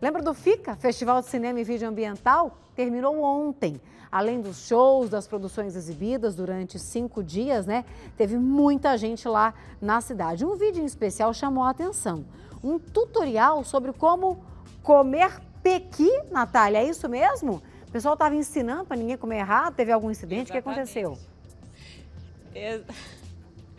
Lembra do FICA, Festival de Cinema e Vídeo Ambiental? Terminou ontem. Além dos shows, das produções exibidas durante cinco dias, né? Teve muita gente lá na cidade. Um vídeo em especial chamou a atenção. Um tutorial sobre como comer pequi, Natália, é isso mesmo? O pessoal estava ensinando para ninguém comer errado, teve algum incidente, Exatamente. o que aconteceu? Ex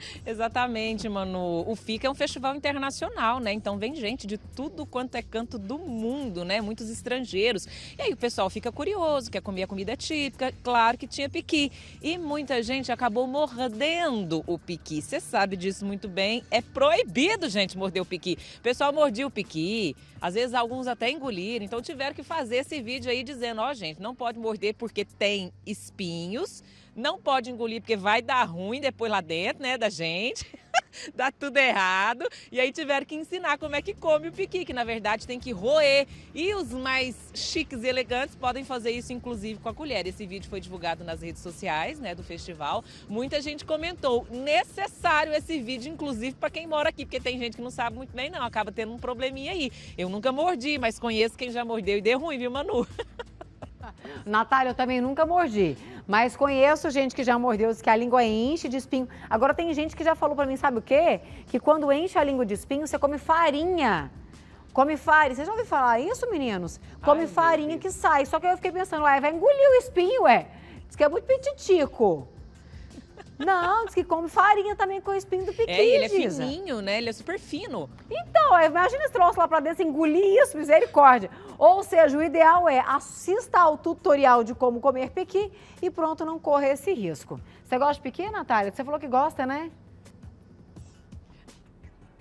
Exatamente, Manu. O FICA é um festival internacional, né? Então vem gente de tudo quanto é canto do mundo, né? Muitos estrangeiros. E aí o pessoal fica curioso, quer comer a comida típica. Claro que tinha piqui. E muita gente acabou mordendo o piqui. Você sabe disso muito bem. É proibido, gente, morder o piqui. O pessoal mordia o piqui. Às vezes alguns até engoliram. Então tiveram que fazer esse vídeo aí dizendo: ó, oh, gente, não pode morder porque tem espinhos não pode engolir porque vai dar ruim depois lá dentro, né, da gente. Dá tudo errado. E aí tiveram que ensinar como é que come o piqui, que na verdade tem que roer. E os mais chiques e elegantes podem fazer isso, inclusive, com a colher. Esse vídeo foi divulgado nas redes sociais, né, do festival. Muita gente comentou. Necessário esse vídeo, inclusive, para quem mora aqui, porque tem gente que não sabe muito bem, não. Acaba tendo um probleminha aí. Eu nunca mordi, mas conheço quem já mordeu e deu ruim, viu, Manu? Natália, eu também nunca mordi. Mas conheço gente que já mordeu, que a língua enche de espinho. Agora tem gente que já falou para mim, sabe o quê? Que quando enche a língua de espinho, você come farinha. Come farinha. Vocês já ouviram falar isso, meninos? Come Ai, farinha que sai. Só que eu fiquei pensando, ué, vai engolir o espinho, ué. Diz que é muito petitico. Não, diz que come farinha também com o espinho do piqui, É, ele é Giza. fininho, né? Ele é super fino. Então, é, imagina esse troço lá pra dentro, assim, engolir isso, misericórdia. Ou seja, o ideal é assista ao tutorial de como comer piqui e pronto, não corra esse risco. Você gosta de piqui, Natália? Você falou que gosta, né?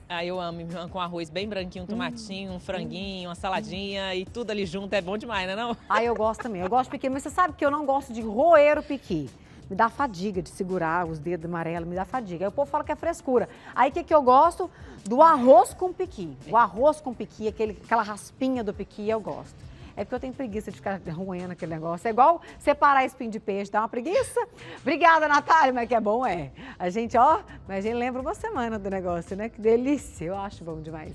Ah, eu amo com arroz bem branquinho, um hum. tomatinho, um franguinho, uma saladinha e tudo ali junto. É bom demais, né não? Ah, eu gosto também. Eu gosto de piqui, mas você sabe que eu não gosto de roer o piqui. Me dá fadiga de segurar os dedos amarelos, me dá fadiga. Aí o povo fala que é frescura. Aí o que, que eu gosto? Do arroz com piqui. O arroz com piqui, aquele, aquela raspinha do piqui, eu gosto. É porque eu tenho preguiça de ficar roendo aquele negócio. É igual separar espinho de peixe, dá uma preguiça. Obrigada, Natália, mas que é bom, é. A gente, ó, mas a gente lembra uma semana do negócio, né? Que delícia, eu acho bom demais.